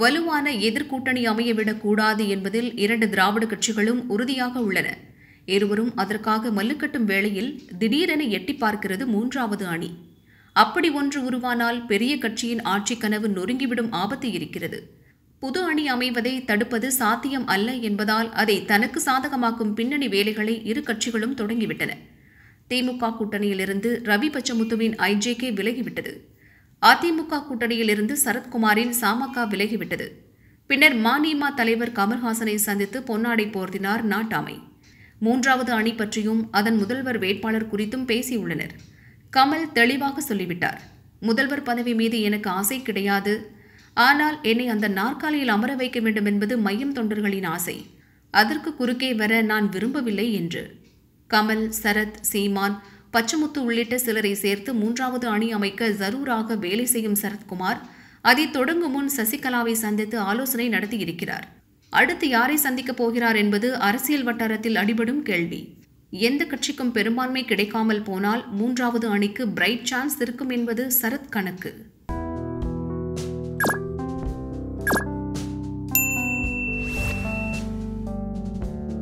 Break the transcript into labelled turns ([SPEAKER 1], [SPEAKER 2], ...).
[SPEAKER 1] வலுவான எதிர்கூட்டணி அமையவிடக்கூடாது என்பதில் இரண்டு திராவிட கட்சிகளும் உறுதியாக உள்ளன இருவரும் அதற்காக மல்லுக்கட்டும் வேளையில் திடீரென எட்டி பார்க்கிறது மூன்றாவது அணி அப்படி ஒன்று உருவானால் பெரிய கட்சியின் ஆட்சி கனவு நொறுங்கிவிடும் ஆபத்து இருக்கிறது புது அணி அமைவதை தடுப்பது சாத்தியம் அல்ல என்பதால் அதை தனக்கு சாதகமாக்கும் பின்னணி வேலைகளை இரு கட்சிகளும் தொடங்கிவிட்டன திமுக கூட்டணியிலிருந்து ரவி பச்சமுத்துவின் ஐஜேகே விலகிவிட்டது அதிமுக கூட்டணியில் இருந்து சரத்குமாரின் சமக விலகிவிட்டது பின்னர் மநீமா தலைவர் கமல்ஹாசனை சந்தித்து பொன்னாடை போர்த்தினார் நாட்டாமை மூன்றாவது அணி பற்றியும் அதன் முதல்வர் வேட்பாளர் குறித்தும் பேசியுள்ளனர் கமல் தெளிவாக சொல்லிவிட்டார் முதல்வர் பதவி மீது எனக்கு ஆசை கிடையாது ஆனால் என்னை அந்த நாற்காலியில் அமர வைக்க வேண்டும் என்பது மையம் தொண்டர்களின் ஆசை அதற்கு குறுக்கே வர நான் விரும்பவில்லை என்று கமல் சரத் சீமான் பச்சமுத்து உள்ளிட்ட சிலரை சேர்த்து மூன்றாவது அணி அமைக்க ஜரூராக வேலை செய்யும் சரத்குமார் அதை தொடங்கும் முன் சசிகலாவை சந்தித்து ஆலோசனை நடத்தியிருக்கிறார் அடுத்து யாரை சந்திக்கப் போகிறார் என்பது அரசியல் வட்டாரத்தில் அடிபடும் கேள்வி எந்த கட்சிக்கும் பெரும்பான்மை கிடைக்காமல் போனால் மூன்றாவது அணிக்கு பிரைட் சான்ஸ் இருக்கும் என்பது சரத் கணக்கு